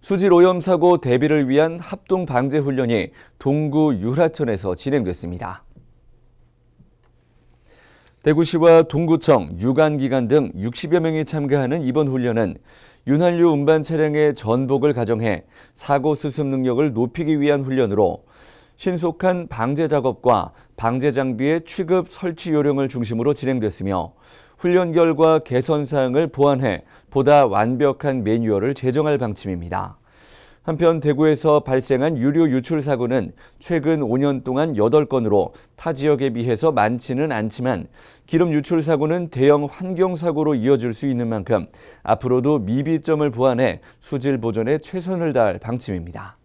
수질 오염 사고 대비를 위한 합동 방제 훈련이 동구 유라천에서 진행됐습니다. 대구시와 동구청, 유관기관 등 60여 명이 참가하는 이번 훈련은 윤활유 운반 차량의 전복을 가정해 사고 수습 능력을 높이기 위한 훈련으로 신속한 방제 작업과 방제 장비의 취급 설치 요령을 중심으로 진행됐으며 훈련 결과 개선 사항을 보완해 보다 완벽한 매뉴얼을 제정할 방침입니다. 한편 대구에서 발생한 유류 유출 사고는 최근 5년 동안 8건으로 타 지역에 비해서 많지는 않지만 기름 유출 사고는 대형 환경 사고로 이어질 수 있는 만큼 앞으로도 미비점을 보완해 수질 보존에 최선을 다할 방침입니다.